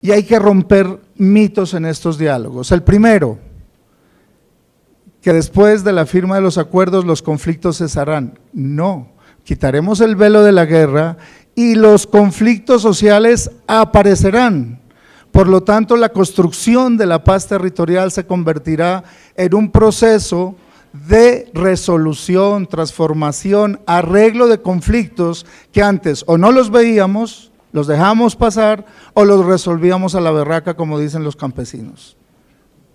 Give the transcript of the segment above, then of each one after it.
Y hay que romper mitos en estos diálogos. El primero, que después de la firma de los acuerdos los conflictos cesarán. No, quitaremos el velo de la guerra y los conflictos sociales aparecerán. Por lo tanto, la construcción de la paz territorial se convertirá en un proceso de resolución, transformación, arreglo de conflictos que antes o no los veíamos los dejamos pasar o los resolvíamos a la berraca, como dicen los campesinos.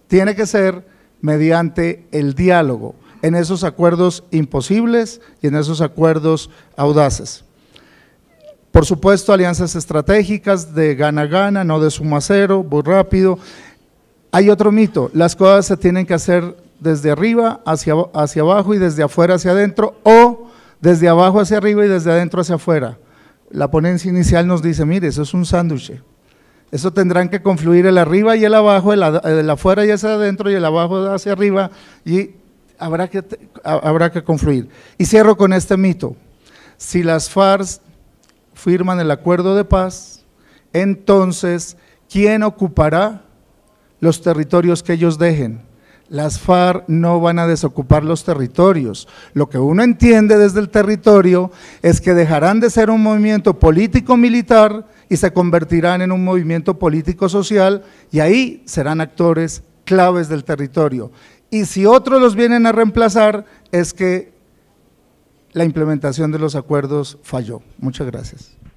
Tiene que ser mediante el diálogo, en esos acuerdos imposibles y en esos acuerdos audaces. Por supuesto, alianzas estratégicas de gana-gana, no de suma cero, muy rápido. Hay otro mito, las cosas se tienen que hacer desde arriba hacia, hacia abajo y desde afuera hacia adentro o desde abajo hacia arriba y desde adentro hacia afuera la ponencia inicial nos dice, mire, eso es un sándwich. Eso tendrán que confluir el arriba y el abajo, el, afuera y hacia adentro y el abajo hacia arriba y habrá que, habrá que confluir. Y cierro con este mito. Si las FARC firman el acuerdo de paz, entonces, ¿quién ocupará los territorios que ellos dejen? Las FARC no van a desocupar los territorios. Lo que uno entiende desde el territorio es que dejarán de ser un movimiento político-militar y se convertirán en un movimiento político-social y ahí serán actores claves del territorio. Y si otros los vienen a reemplazar es que la implementación de los acuerdos falló. Muchas gracias.